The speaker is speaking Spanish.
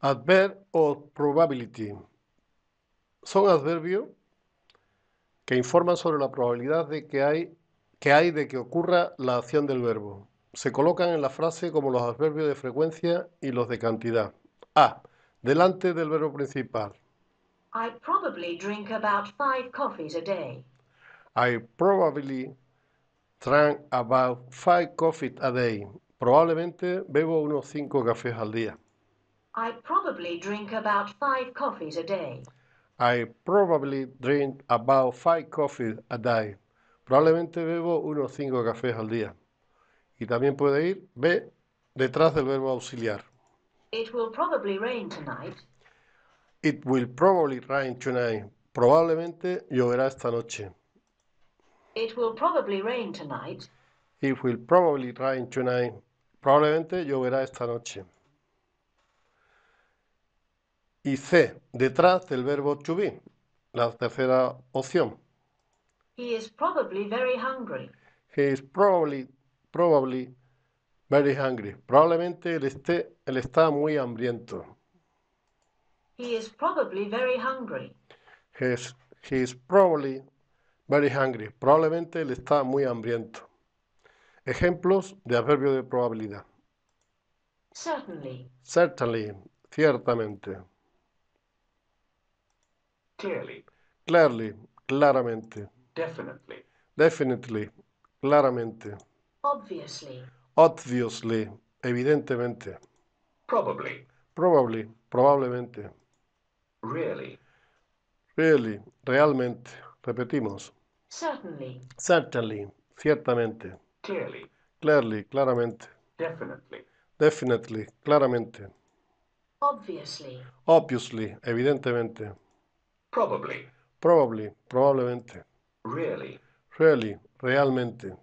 Adverb o probability son adverbios que informan sobre la probabilidad de que hay, que hay de que ocurra la acción del verbo. Se colocan en la frase como los adverbios de frecuencia y los de cantidad. A. Delante del verbo principal. I probably drink about five coffees a day. I probably drink about five coffees a day. Probablemente bebo unos cinco cafés al día. I probably drink about five coffees a day. I probably drink about five coffees a day. Probablemente bebo unos cinco cafés al día. Y también puede ir B detrás del verbo auxiliar. It will probably rain tonight. It will probably rain tonight. Probablemente lloverá esta noche. It will probably rain tonight. It will probably rain tonight. Probablemente lloverá esta noche. y C, detrás del verbo to be, la tercera opción. He is probably very hungry. He is probably, probably very hungry. Probablemente él, esté, él está muy hambriento. He is probably very hungry. He is, he is probably very hungry. Probablemente él está muy hambriento. Ejemplos de adverbio de probabilidad. Certainly. Certainly, ciertamente. Clearly. Clearly, claramente. Definitely. Definitely, claramente. Obviously. Obviously, evidentemente. Probably. Probably, probablemente. Really. Really, realmente. Repetimos. Certainly. Certainly, ciertamente. Clearly. Clearly, claramente. Definitely. Definitely, claramente. Obviously. Obviously, evidentemente. Probably. Probably, probablemente. Really. Really, realmente.